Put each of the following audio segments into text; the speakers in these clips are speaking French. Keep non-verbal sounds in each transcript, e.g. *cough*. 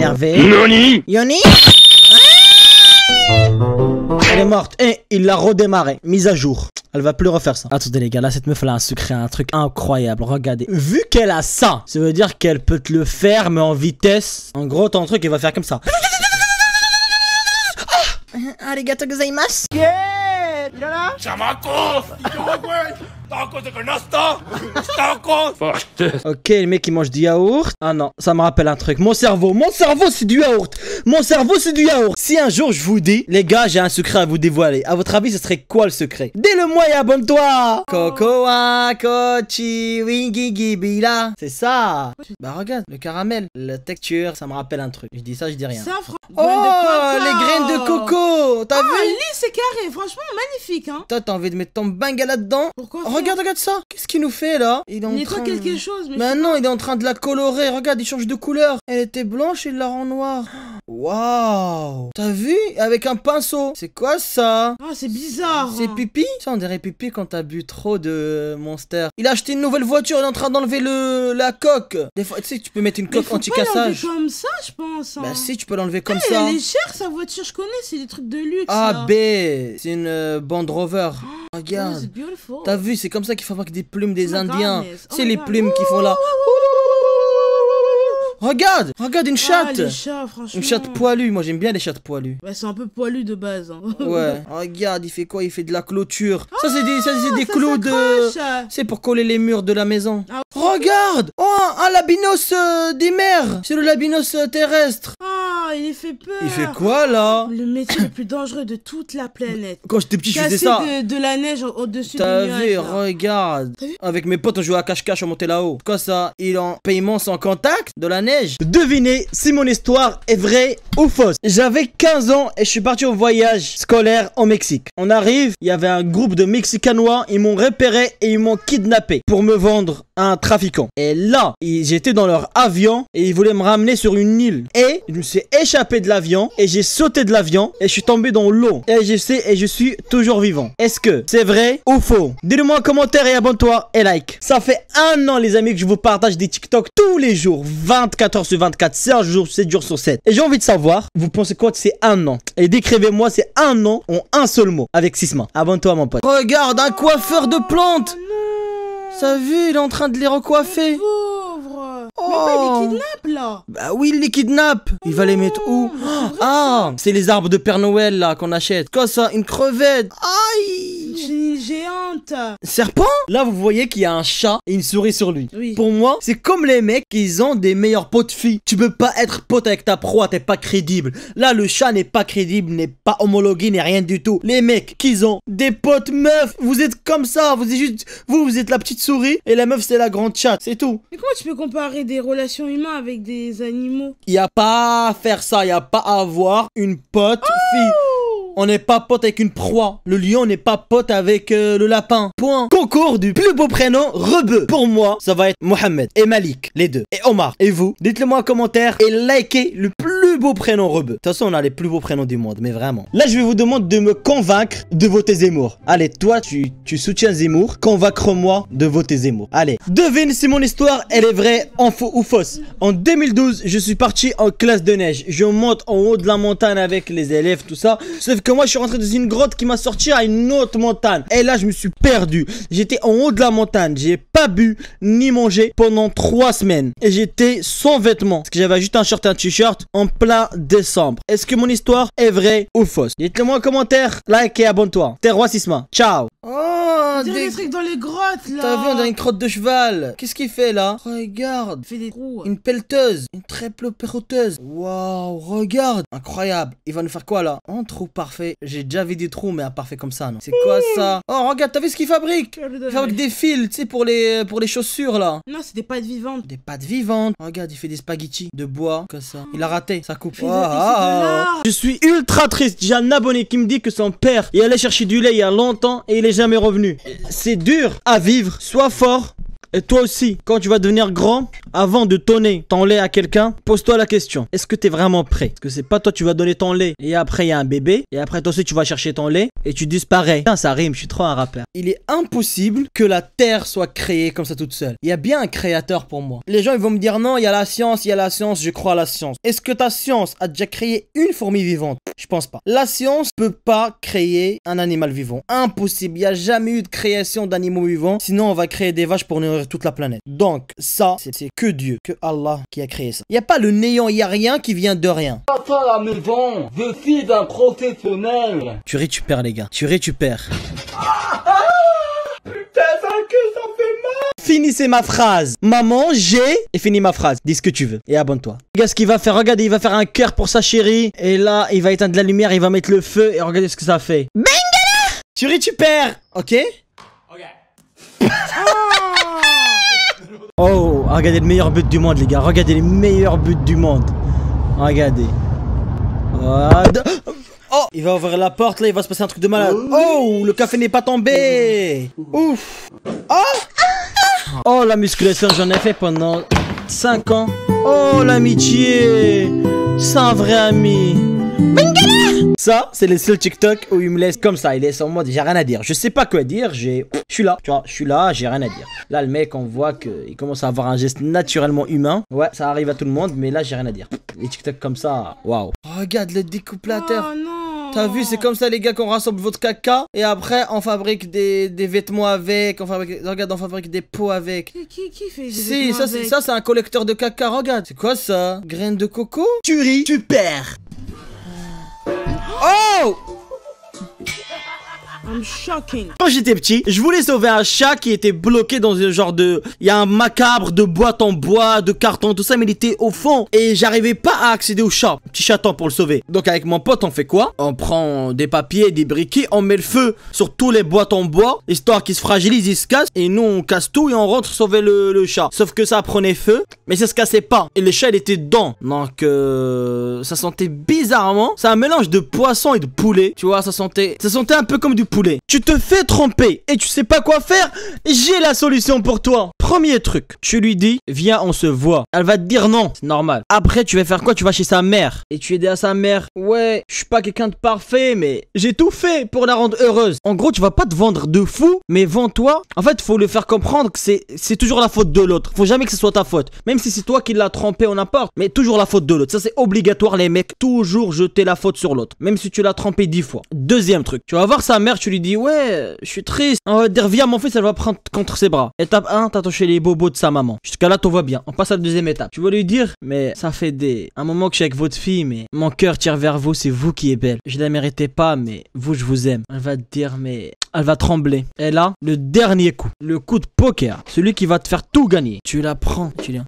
Yoni, Yoni ah Elle est morte. Et il l'a redémarré. Mise à jour. Elle va plus refaire ça. Attendez les gars, là cette meuf elle a un secret, un truc incroyable. Regardez. Vu qu'elle a ça, ça veut dire qu'elle peut te le faire mais en vitesse. En gros, ton truc il va faire comme ça. Ah Arigato gozaimasu. Yeah! *laughs* Ok, le mec il mange du yaourt. Ah non, ça me rappelle un truc. Mon cerveau, mon cerveau c'est du yaourt. Mon cerveau c'est du yaourt. Si un jour je vous dis, les gars, j'ai un secret à vous dévoiler. À votre avis, ce serait quoi le secret dès le moi et abonne-toi. Cocoa, kochi, wingigi, bila. C'est ça. Bah regarde, le caramel, la texture, ça me rappelle un truc. Je dis ça, je dis rien. oh, les graines de coco. T'as ah, vu lisse c'est carré. Franchement, magnifique. Hein. Toi, t'as envie de mettre ton bingala là-dedans. Pourquoi oh, regarde, regarde ça Qu'est-ce qu'il nous fait là Il est en train... quelque chose, mais. Maintenant, il est en train de la colorer. Regarde, il change de couleur. Elle était blanche, il la rend noire. Waouh T'as vu Avec un pinceau. C'est quoi ça Ah, c'est bizarre. C'est hein. pipi Ça, on dirait pipi quand t'as bu trop de Monster. Il a acheté une nouvelle voiture, il est en train d'enlever le la coque. Des fois, tu sais, tu peux mettre une coque anti-cassage. comme ça, je pense. Hein. Bah si, tu peux l'enlever comme eh, ça. Elle hein. est chère sa voiture, je connais, c'est des trucs de luxe. Ah, C'est une euh, Rover. Oh. Regarde. T'as vu, c'est comme ça faut avoir des plumes des Indiens. C'est les plumes qui font là regarde Regarde une ah, chatte Une chatte poilue, moi j'aime bien les chattes poilues. Bah, c'est un peu poilu de base. Hein. ouais, *laughs* regarde, il fait quoi Il fait de la clôture. ça, c'est des, ça, ah, des clous de. C'est pour coller les murs de la maison. Ah, regarde Oh, un labinos euh, des mers C'est le labinos euh, terrestre Ah, il fait peur Il fait quoi là Le métier le plus dangereux de toute la planète. Quand j'étais petit, je faisais ça. De, de la neige au-dessus T'as vu, regarde. Avec mes potes, on jouait à cache-cache, on montait là-haut. Quoi ça Il est en paiement sans contact de la Devinez si mon histoire est vraie ou fausse. J'avais 15 ans et je suis parti au voyage scolaire au Mexique. On arrive, il y avait un groupe de Mexicanois, ils m'ont repéré et ils m'ont kidnappé pour me vendre un trafiquant. Et là, j'étais dans leur avion et ils voulaient me ramener sur une île. Et je me suis échappé de l'avion et j'ai sauté de l'avion et je suis tombé dans l'eau. Et je sais et je suis toujours vivant. Est-ce que c'est vrai ou faux dites le moi en commentaire et abonne-toi et like. Ça fait un an les amis que je vous partage des TikTok tous les jours, 24 heures sur 24, 7 jours, 7 jours sur 7. Et j'ai envie de savoir, vous pensez quoi de c'est un an Et décrivez-moi c'est un an en un seul mot avec mains Abonne-toi mon pote. Regarde un coiffeur de plantes. Ça vu, il est en train de les recoiffer. Pauvre. Oh. Mais pas les kidnappe là. Bah oui, il les kidnappe. Il va les mettre où oh, Ah, c'est les arbres de Père Noël là qu'on achète. Quoi hein, ça Une crevette. Ah, Serpent Là, vous voyez qu'il y a un chat et une souris sur lui. Pour moi, c'est comme les mecs, qui ont des meilleurs potes filles. Tu peux pas être pote avec ta proie, t'es pas crédible. Là, le chat n'est pas crédible, n'est pas homologué, n'est rien du tout. Les mecs, qu'ils ont des potes meufs, vous êtes comme ça, vous êtes juste, vous, vous êtes la petite souris et la meuf, c'est la grande chatte, c'est tout. Mais comment tu peux comparer des relations humaines avec des animaux Il y a pas à faire ça, il y a pas à avoir une pote oh fille on n'est pas pote avec une proie. Le lion n'est pas pote avec euh, le lapin. Point. Concours du plus beau prénom, Rebeu. Pour moi, ça va être Mohamed et Malik, les deux. Et Omar. Et vous Dites-le moi en commentaire et likez le plus plus beau prénom, Rebeu. De toute façon, on a les plus beaux prénoms du monde, mais vraiment. Là, je vais vous demander de me convaincre de voter Zemmour. Allez, toi, tu, soutiens Zemmour. Convaincre-moi de voter Zemmour. Allez. Devine si mon histoire, elle est vraie, en faux ou fausse. En 2012, je suis parti en classe de neige. Je monte en haut de la montagne avec les élèves, tout ça. Sauf que moi, je suis rentré dans une grotte qui m'a sorti à une autre montagne. Et là, je me suis perdu. J'étais en haut de la montagne. J'ai pas bu ni mangé pendant trois semaines. Et j'étais sans vêtements. Parce que j'avais juste un short et un t-shirt en plein décembre. Est-ce que mon histoire est vraie ou fausse Dites-le moi en commentaire, like et abonne-toi. T'es Roi Ciao oh, un des... des trucs dans les grottes là T'as vu, on a une crotte de cheval Qu'est-ce qu'il fait là Regarde Il fait des trous Une pelleteuse Une triple perroteuse Waouh, regarde Incroyable Il va nous faire quoi là Un trou parfait J'ai déjà vu des trous, mais un parfait comme ça, non C'est quoi mmh. ça Oh, regarde, t'as vu ce qu'il fabrique Il fabrique des fils, tu sais, pour les, euh, pour les chaussures là Non, c'est des pattes vivantes Des pattes vivantes Regarde, il fait des spaghettis de bois, comme ça Il a raté, ça coupe ah, ah, ah, Je suis ultra triste J'ai un abonné qui me dit que son père est allé chercher du lait il y a longtemps et il est jamais revenu c'est dur à vivre. Sois fort. Et toi aussi, quand tu vas devenir grand, avant de donner ton lait à quelqu'un, pose-toi la question. Est-ce que t'es vraiment prêt Parce que c'est pas toi tu vas donner ton lait et après il y a un bébé et après toi aussi tu vas chercher ton lait et tu disparais. Putain, ça rime, je suis trop un rappeur. Il est impossible que la terre soit créée comme ça toute seule. Il y a bien un créateur pour moi. Les gens ils vont me dire non, il y a la science, il y a la science, je crois à la science. Est-ce que ta science a déjà créé une fourmi vivante je pense pas. La science peut pas créer un animal vivant. Impossible. Il n'y a jamais eu de création d'animaux vivants. Sinon, on va créer des vaches pour nourrir toute la planète. Donc, ça, c'est que Dieu, que Allah qui a créé ça. Il n'y a pas le néant, il n'y a rien qui vient de rien. la maison, je suis professionnel. Tu récupères, les gars. Tu récupères. finissez ma phrase. Maman, j'ai... Et finis ma phrase. Dis ce que tu veux. Et abonne-toi. Regarde ce qu'il va faire. Regardez, il va faire un cœur pour sa chérie. Et là, il va éteindre la lumière, il va mettre le feu. Et regardez ce que ça fait. Bengala Tu récupères perds. Ok Ok. *laughs* oh, regardez le meilleur but du monde, les gars. Regardez les meilleurs buts du monde. Regardez. Oh Il va ouvrir la porte là, il va se passer un truc de malade. Oh, oh Le café n'est pas tombé oh Ouf Oh ah! Oh, la musculation, j'en ai fait pendant 5 ans. Oh, l'amitié C'est un vrai ami Ça, c'est le seul TikTok où il me laisse comme ça. Il est en mode, j'ai rien à dire. Je sais pas quoi dire, j'ai... Je suis là, tu vois, je suis là, j'ai rien à dire. Là, le mec, on voit qu'il commence à avoir un geste naturellement humain. Ouais, ça arrive à tout le monde, mais là, j'ai rien à dire. Les TikTok comme ça, waouh. regarde le découplateur. Oh, non. T'as vu, c'est comme ça les gars qu'on rassemble votre caca et après on fabrique des, vêtements avec, on fabrique, regarde on fabrique des pots avec. Qui, qui, fait des Si, ça c'est ça c'est un collecteur de caca, regarde. C'est quoi ça Graines de coco Tu ris, tu perds. Oh I'm Quand j'étais petit, je voulais sauver un chat qui était bloqué dans un genre de... Il y a un macabre de boîte en bois, de carton, tout ça, mais il était au fond. Et j'arrivais pas à accéder au chat. Petit chaton pour le sauver. Donc avec mon pote, on fait quoi On prend des papiers, des briquets, on met le feu sur tous les boîtes en bois, histoire qu'ils se fragilisent, ils se cassent. Et nous, on casse tout et on rentre sauver le, le chat. Sauf que ça prenait feu, mais ça se cassait pas. Et le chat, il était dedans. Donc, euh, ça sentait bizarrement. C'est un mélange de poisson et de poulet. Tu vois, ça sentait, ça sentait un peu comme du poulet tu te fais tromper et tu sais pas quoi faire J'ai la solution pour toi. Premier truc, tu lui dis, viens, on se voit. Elle va te dire non, c'est normal. Après, tu vas faire quoi Tu vas chez sa mère. Et tu aides à sa mère. Ouais, je suis pas quelqu'un de parfait, mais j'ai tout fait pour la rendre heureuse. En gros, tu vas pas te vendre de fou, mais vends-toi. En fait, faut le faire comprendre que c'est toujours la faute de l'autre. Faut jamais que ce soit ta faute. Même si c'est toi qui l'as trompé, on importe. Mais toujours la faute de l'autre. Ça, c'est obligatoire, les mecs. Toujours jeter la faute sur l'autre. Même si tu l'as trompé dix fois. Deuxième truc, tu vas voir sa mère, tu lui dis ouais, je suis triste. dire, viens mon fils, elle va prendre contre ses bras. Étape 1, t'as touché les bobos de sa maman. Jusqu'à là, tout va bien. On passe à la deuxième étape. Tu vas lui dire, mais ça fait des un moment que je suis avec votre fille, mais mon cœur tire vers vous, c'est vous qui est belle. Je la méritais pas, mais vous, je vous aime. Elle va te dire, mais elle va trembler. Et là, le dernier coup, le coup de poker, celui qui va te faire tout gagner. Tu la prends, tu l'as.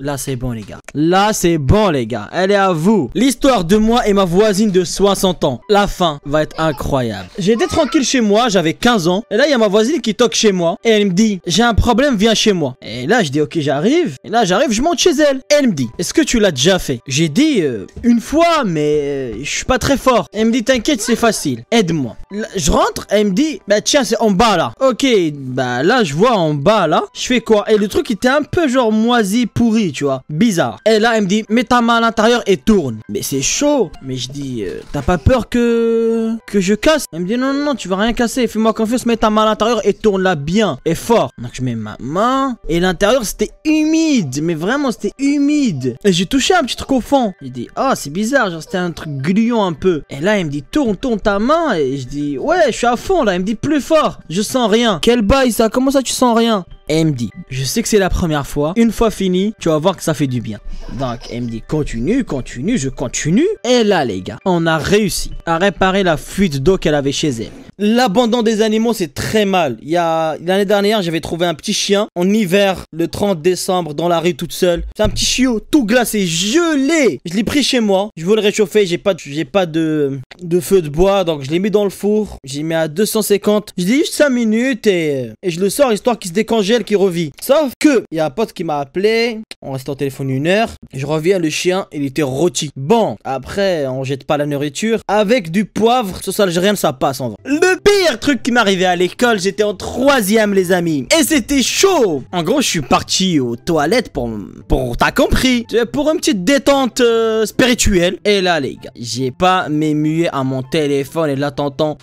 Là, c'est bon, les gars. Là, c'est bon, les gars. Elle est à vous. L'histoire de moi et ma voisine de 60 ans. La fin va être incroyable. J'étais tranquille chez moi, j'avais 15 ans. Et là, il y a ma voisine qui toque chez moi. Et elle me dit, j'ai un problème, viens chez moi. Et là, je dis, ok, j'arrive. Et là, j'arrive, je monte chez elle. elle me dit, est-ce que tu l'as déjà fait J'ai dit, euh, une fois, mais euh, je suis pas très fort. elle me dit, t'inquiète, c'est facile. Aide-moi. Je rentre, elle me dit, bah tiens, c'est en bas là. Ok, bah là, je vois en bas là. Je fais quoi Et le truc était un peu genre moisi, pourri tu vois. Bizarre. Et là, elle me dit, mets ta main à l'intérieur et tourne. Mais c'est chaud. Mais je dis, euh, t'as pas peur que que je casse Elle me dit, non, non, non, tu vas rien casser. Fais-moi confiance, mets ta main à l'intérieur et tourne là bien et fort. Donc je mets ma main. Et l'intérieur, c'était humide. Mais vraiment, c'était humide. Et j'ai touché un petit truc au fond. Il dit, oh, c'est bizarre. Genre, c'était un truc gluant un peu. Et là, elle me dit, tourne, tourne ta main. Et je dis, ouais, je suis à fond là. Elle me dit, plus fort. Je sens rien. Quel bail ça Comment ça, tu sens rien MD dit, je sais que c'est la première fois, une fois fini, tu vas voir que ça fait du bien. Donc elle dit, continue, continue, je continue. Et là les gars, on a réussi à réparer la fuite d'eau qu'elle avait chez elle. L'abandon des animaux, c'est très mal. Il y a l'année dernière, j'avais trouvé un petit chien en hiver, le 30 décembre, dans la rue toute seule. C'est un petit chiot, tout glacé, gelé. Je l'ai pris chez moi. Je voulais le réchauffer. J'ai pas, j'ai pas de, de feu de bois, donc je l'ai mis dans le four. J'ai mis à 250. Je dis juste 5 minutes et, et je le sors histoire qu'il se décongèle qui revit. Sauf que, il y a un pote qui m'a appelé, on reste au téléphone une heure, je reviens, le chien, il était rôti. Bon, après, on jette pas la nourriture. Avec du poivre, sauce rien ça passe en Le pire truc qui m'arrivait à l'école, j'étais en troisième, les amis. Et c'était chaud En gros, je suis parti aux toilettes pour... pour t'as compris Pour une petite détente euh, spirituelle. Et là, les gars, j'ai pas m'émué à mon téléphone et là, t'entends...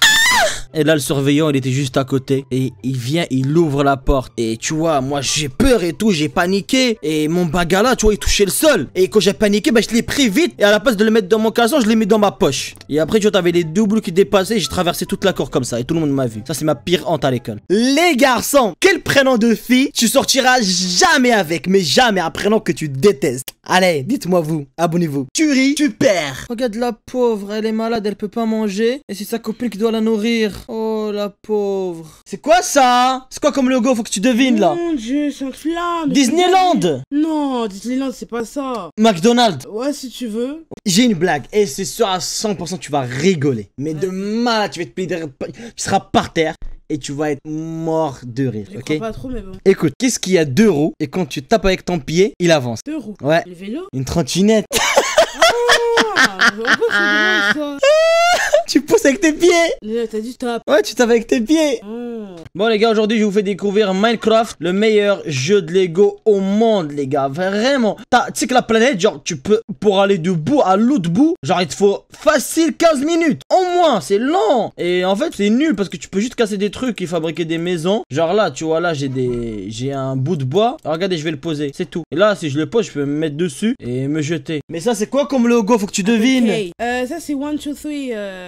Et là, le surveillant, il était juste à côté. Et il vient, il ouvre la porte. Et tu vois, moi, j'ai peur et tout, j'ai paniqué. Et mon bagala, tu vois, il touchait le sol. Et quand j'ai paniqué, bah, je l'ai pris vite. Et à la place de le mettre dans mon casson, je l'ai mis dans ma poche. Et après, tu vois, t'avais les doubles qui dépassaient. J'ai traversé toute la cour comme ça. Et tout le monde m'a vu. Ça, c'est ma pire honte à l'école. Les garçons, quel prénom de fille tu sortiras jamais avec, mais jamais un prénom que tu détestes. Allez, dites-moi vous, abonnez-vous. Tu ris, tu perds. Regarde la pauvre, elle est malade, elle peut pas manger. Et c'est sa copine qui doit la nourrir. Oh la pauvre. C'est quoi ça C'est quoi comme logo Faut que tu devines là. Mon dieu, Disneyland. Disneyland. Non, Disneyland, c'est pas ça. McDonald's. Ouais, si tu veux. J'ai une blague et c'est sûr à 100% tu vas rigoler. Mais de tu vas te payer derrière. Tu seras par terre et tu vas être mort de rire. Je ok. Pas trop, mais bon. Écoute, qu'est-ce qu'il y a deux roues et quand tu tapes avec ton pied, il avance. Deux roues. Ouais. Le vélo. Une trottinette. *laughs* Ah, *laughs* tu pousses avec tes pieds T'as Ouais, tu tapes avec tes pieds hmm. Bon les gars, aujourd'hui je vous fais découvrir Minecraft, le meilleur jeu de Lego au monde les gars, vraiment Tu sais que la planète, genre tu peux, pour aller de bout à l'autre bout, genre il te faut facile 15 minutes, au moins, c'est long Et en fait c'est nul parce que tu peux juste casser des trucs et fabriquer des maisons Genre là, tu vois là j'ai des... j'ai un bout de bois, regardez je vais le poser, c'est tout Et là si je le pose, je peux me mettre dessus et me jeter Mais ça c'est quoi comme logo, faut que tu devines euh, ça c'est 1, 2, 3,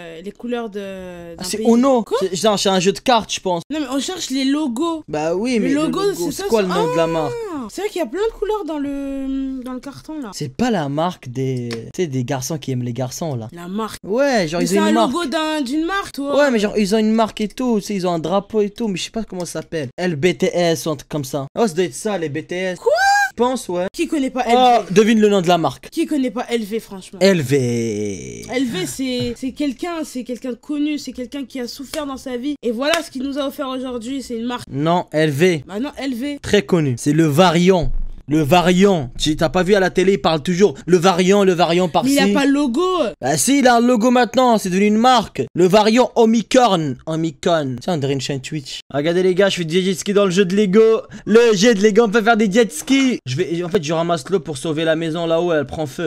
euh, les couleurs de. Ah, c'est Ono Genre, c'est un jeu de cartes, je pense. Non, mais on cherche les logos. Bah oui, mais. Le logo, c'est quoi le nom de la marque ah C'est vrai qu'il y a plein de couleurs dans le, dans le carton là. C'est pas la marque des. Tu sais, des garçons qui aiment les garçons là. La marque Ouais, genre ils ont une marque. C'est un logo d'une marque, toi Ouais, mais genre ils ont une marque et tout. ils ont un drapeau et tout, mais je sais pas comment ça s'appelle. LBTS ou un truc comme ça. Oh, ça doit être ça, les BTS. Quoi pense, ouais. Qui connaît pas ah, LV Devine le nom de la marque. Qui connaît pas LV, franchement LV. LV, c'est quelqu'un, c'est quelqu'un connu, c'est quelqu'un qui a souffert dans sa vie. Et voilà ce qu'il nous a offert aujourd'hui, c'est une marque. Non, LV. Maintenant, bah non, LV. Très connu. C'est le variant le variant. t'as pas vu à la télé, il parle toujours le variant, le variant par Il a pas le logo. Bah si, il a un logo maintenant, c'est devenu une marque. Le variant Omicorn, Omicron. C'est un dreamchain Twitch. Regardez les gars, je fais des jet ski dans le jeu de Lego. Le jet de Lego, on peut faire des jet skis. Je vais, en fait, je ramasse l'eau pour sauver la maison là-haut, elle prend feu.